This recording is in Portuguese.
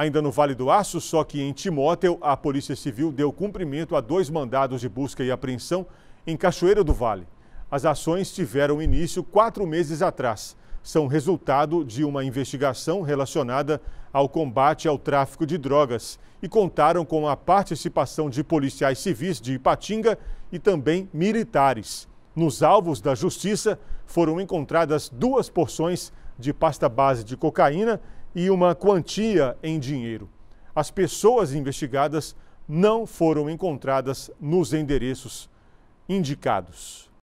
Ainda no Vale do Aço, só que em Timóteo, a Polícia Civil deu cumprimento a dois mandados de busca e apreensão em Cachoeira do Vale. As ações tiveram início quatro meses atrás. São resultado de uma investigação relacionada ao combate ao tráfico de drogas e contaram com a participação de policiais civis de Ipatinga e também militares. Nos alvos da justiça foram encontradas duas porções de pasta base de cocaína e uma quantia em dinheiro. As pessoas investigadas não foram encontradas nos endereços indicados.